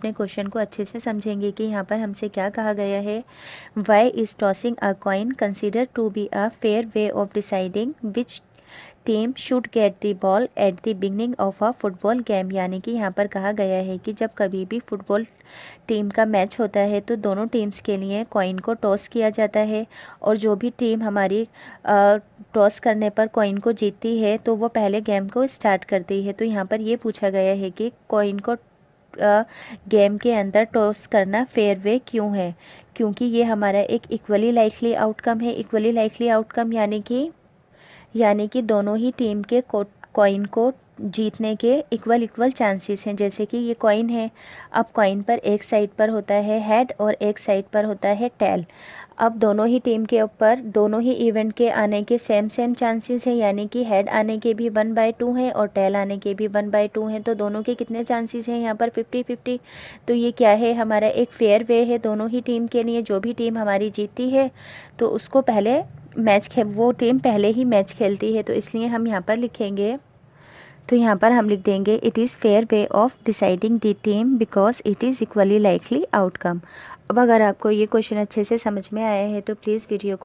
अपने क्वेश्चन को अच्छे से समझेंगे कि यहाँ पर हमसे क्या कहा गया है why is tossing a coin consider to be a fair way of deciding which team should get the ball at the beginning of a football game यानी कि यहाँ पर कहा गया है कि जब कभी भी फुटबॉल टीम का मैच होता है तो दोनों टीम्स के लिए कॉइन को टॉस किया जाता है और जो भी टीम हमारी टॉस करने पर कॉइन को जीतती है तो वो पहले गेम को स्टार्ट करती है तो यहाँ पर ये पूछा गया है कि कॉइन को गेम के अंदर टॉस करना फेयर वे क्यों है क्योंकि ये हमारा एक इक्वली लाइकली आउटकम है इक्वली लाइकली आउटकम यानी कि यानी कि दोनों ही टीम के कॉइन को जीतने के इक्वल इक्वल चांसेस हैं जैसे कि ये कॉइन है अब कॉइन पर एक साइड पर होता है हेड और एक साइड पर होता है टेल अब दोनों ही टीम के ऊपर दोनों ही इवेंट के आने के सेम सेम चांसेस हैं यानी कि हेड आने के भी वन बाय टू हैं और टेल आने के भी वन बाय टू हैं तो दोनों के कितने चांसेस हैं यहाँ पर फिफ्टी फिफ्टी तो ये क्या है हमारा एक फेयर वे है दोनों ही टीम के लिए जो भी टीम हमारी जीती है तो उसको पहले मैच खेल वो टीम पहले ही मैच खेलती है तो इसलिए हम यहाँ पर लिखेंगे तो यहाँ पर हम लिख देंगे it is fair way of deciding the team because it is equally likely outcome अब अगर आपको ये क्वेश्चन अच्छे से समझ में आया है तो प्लीज़ वीडियो को